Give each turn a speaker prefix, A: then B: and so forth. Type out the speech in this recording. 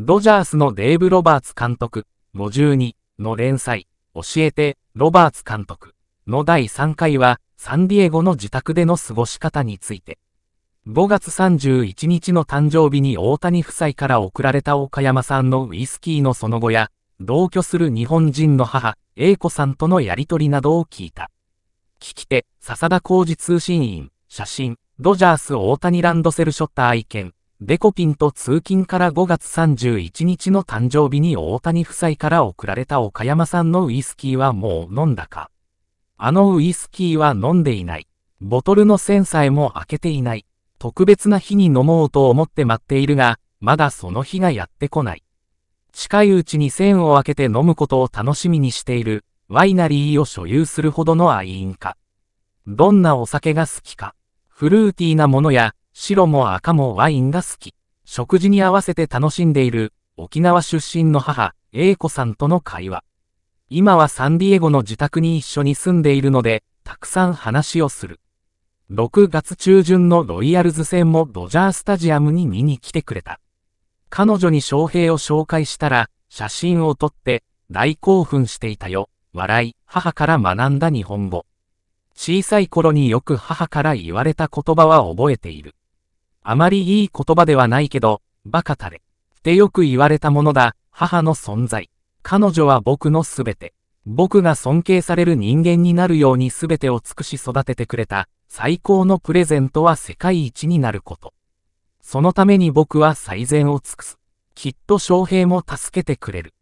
A: ドジャースのデーブ・ロバーツ監督、5 2の連載、教えて、ロバーツ監督の第3回は、サンディエゴの自宅での過ごし方について。5月31日の誕生日に大谷夫妻から贈られた岡山産のウイスキーのその後や、同居する日本人の母、英子さんとのやりとりなどを聞いた。聞き手、笹田浩二通信員、写真、ドジャース大谷ランドセルショッター愛犬、デコピンと通勤から5月31日の誕生日に大谷夫妻から送られた岡山産のウイスキーはもう飲んだか。あのウイスキーは飲んでいない。ボトルの栓さえも開けていない。特別な日に飲もうと思って待っているが、まだその日がやってこない。近いうちに栓を開けて飲むことを楽しみにしている、ワイナリーを所有するほどの愛飲家。どんなお酒が好きか、フルーティーなものや白も赤もワインが好き。食事に合わせて楽しんでいる沖縄出身の母、英子さんとの会話。今はサンディエゴの自宅に一緒に住んでいるので、たくさん話をする。6月中旬のロイヤルズ戦もドジャースタジアムに見に来てくれた。彼女に翔平を紹介したら、写真を撮って、大興奮していたよ。笑い、母から学んだ日本語。小さい頃によく母から言われた言葉は覚えている。あまりいい言葉ではないけど、馬鹿たれ。ってよく言われたものだ、母の存在。彼女は僕のすべて。僕が尊敬される人間になるように全てを尽くし育ててくれた、最高のプレゼントは世界一になること。そのために僕は最善を尽くす。きっと翔平も助けてくれる。